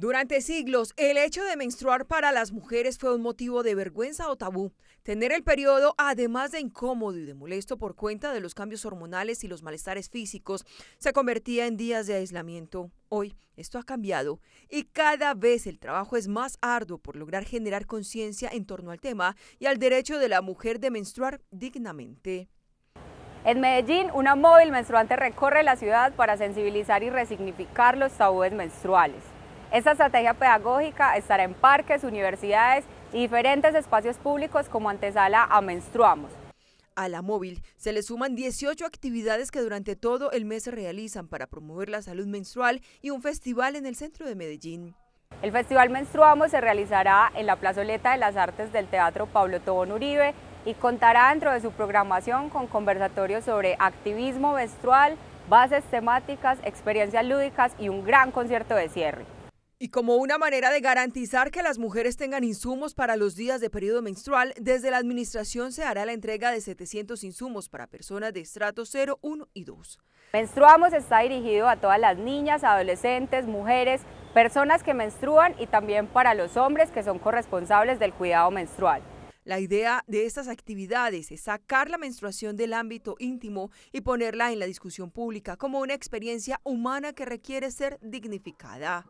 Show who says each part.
Speaker 1: Durante siglos, el hecho de menstruar para las mujeres fue un motivo de vergüenza o tabú. Tener el periodo, además de incómodo y de molesto por cuenta de los cambios hormonales y los malestares físicos, se convertía en días de aislamiento. Hoy esto ha cambiado y cada vez el trabajo es más arduo por lograr generar conciencia en torno al tema y al
Speaker 2: derecho de la mujer de menstruar dignamente. En Medellín, una móvil menstruante recorre la ciudad para sensibilizar y resignificar los tabúes menstruales. Esta estrategia pedagógica estará en parques, universidades y diferentes espacios públicos como antesala a Menstruamos.
Speaker 1: A la móvil se le suman 18 actividades que durante todo el mes se realizan para promover la salud menstrual y un festival en el centro de Medellín.
Speaker 2: El Festival Menstruamos se realizará en la Plazoleta de las Artes del Teatro Pablo Tobón Uribe y contará dentro de su programación con conversatorios sobre activismo menstrual, bases temáticas, experiencias lúdicas y un gran concierto de cierre.
Speaker 1: Y como una manera de garantizar que las mujeres tengan insumos para los días de periodo menstrual, desde la administración se hará la entrega de 700 insumos para personas de estrato 0, 1 y
Speaker 2: 2. Menstruamos está dirigido a todas las niñas, adolescentes, mujeres, personas que menstruan y también para los hombres que son corresponsables del cuidado menstrual. La
Speaker 1: idea de estas actividades es sacar la menstruación del ámbito íntimo y ponerla en la discusión pública como una experiencia humana que requiere ser dignificada.